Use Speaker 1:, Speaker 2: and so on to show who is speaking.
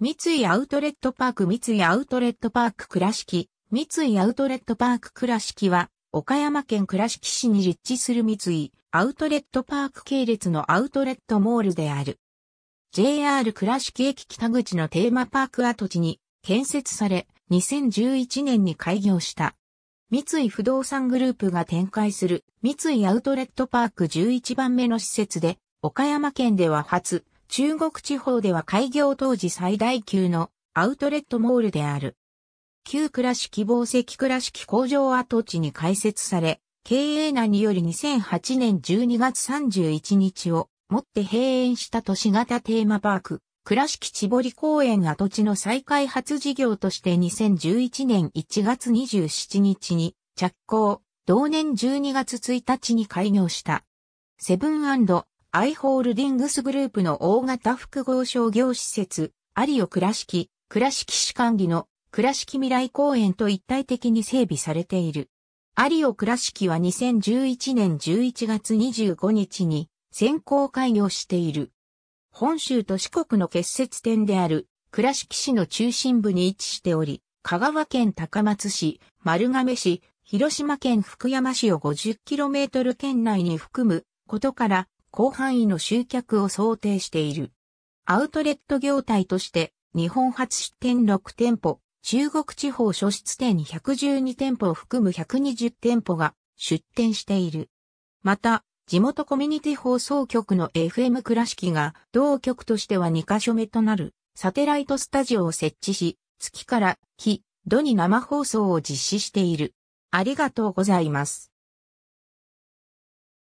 Speaker 1: 三井アウトレットパーク三井アウトレットパーク倉敷三井アウトレットパーク倉敷は岡山県倉敷市に立地する三井アウトレットパーク系列のアウトレットモールである。JR 倉敷駅北口のテーマパーク跡地に建設され2011年に開業した。三井不動産グループが展開する三井アウトレットパーク11番目の施設で岡山県では初中国地方では開業当時最大級のアウトレットモールである。旧倉敷紡績倉敷工場跡地に開設され、経営難により2008年12月31日をもって閉園した都市型テーマパーク、倉敷千堀公園跡地の再開発事業として2011年1月27日に着工、同年12月1日に開業した。セブンアイホールディングスグループの大型複合商業施設、アリオ倉敷、倉敷市管理の倉敷未来公園と一体的に整備されている。アリオ倉敷は2011年11月25日に先行開業している。本州と四国の結節点である倉敷市の中心部に位置しており、香川県高松市、丸亀市、広島県福山市を 50km 圏内に含むことから、広範囲の集客を想定している。アウトレット業態として、日本初出店6店舗、中国地方初出店112店舗を含む120店舗が出店している。また、地元コミュニティ放送局の FM 倉敷が同局としては2カ所目となるサテライトスタジオを設置し、月から日、土に生放送を実施している。ありがとうございます。